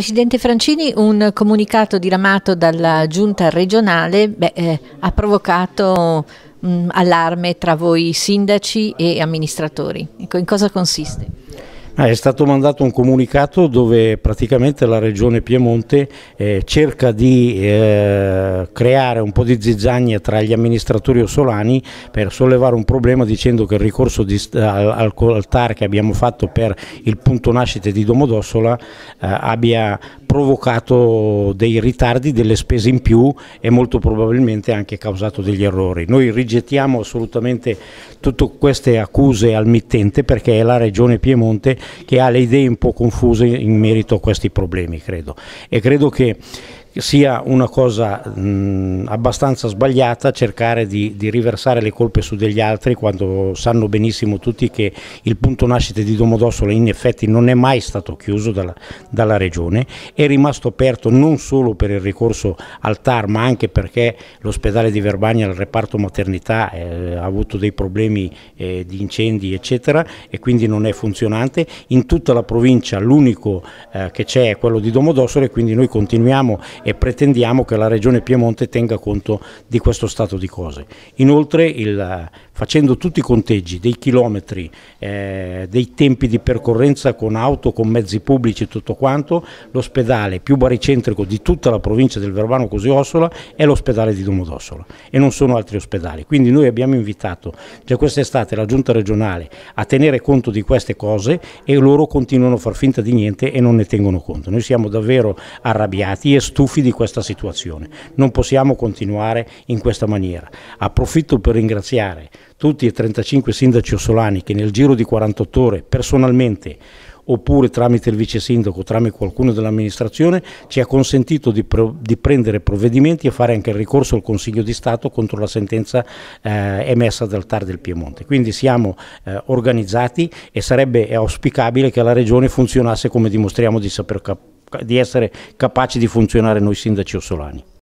Presidente Francini, un comunicato diramato dalla giunta regionale beh, eh, ha provocato mh, allarme tra voi sindaci e amministratori. Ecco, in cosa consiste? Ah, è stato mandato un comunicato dove praticamente la regione Piemonte eh, cerca di eh, creare un po' di zizzagna tra gli amministratori ossolani per sollevare un problema dicendo che il ricorso di, al, al TAR che abbiamo fatto per il punto nascite di Domodossola eh, abbia provocato dei ritardi, delle spese in più e molto probabilmente anche causato degli errori. Noi rigettiamo assolutamente tutte queste accuse al mittente perché è la Regione Piemonte che ha le idee un po' confuse in merito a questi problemi, credo. E credo che sia una cosa mh, abbastanza sbagliata cercare di, di, riversare le colpe su degli altri quando sanno benissimo tutti che il punto nascita di Domodossola in effetti non è mai stato chiuso dalla, dalla regione, è rimasto aperto non solo per il ricorso al TAR ma anche perché l'ospedale di Verbagna, il reparto maternità eh, ha avuto dei problemi eh, di incendi eccetera e quindi non è funzionante, in tutta la provincia l'unico eh, che c'è è quello di Domodossola e quindi noi continuiamo e pretendiamo che la Regione Piemonte tenga conto di questo stato di cose. Inoltre il facendo tutti i conteggi dei chilometri, eh, dei tempi di percorrenza con auto, con mezzi pubblici e tutto quanto, l'ospedale più baricentrico di tutta la provincia del Verbano Così Ossola è l'ospedale di Domodossola e non sono altri ospedali. Quindi noi abbiamo invitato già quest'estate la giunta regionale a tenere conto di queste cose e loro continuano a far finta di niente e non ne tengono conto. Noi siamo davvero arrabbiati e stufi di questa situazione. Non possiamo continuare in questa maniera. Approfitto per ringraziare tutti e 35 sindaci ossolani che nel giro di 48 ore personalmente oppure tramite il vice sindaco, tramite qualcuno dell'amministrazione, ci ha consentito di, pro, di, prendere provvedimenti e fare anche il ricorso al Consiglio di Stato contro la sentenza eh, emessa dal TAR del Piemonte. Quindi siamo eh, organizzati e sarebbe eh, auspicabile che la Regione funzionasse come dimostriamo di, saper, di essere capaci di funzionare noi sindaci ossolani.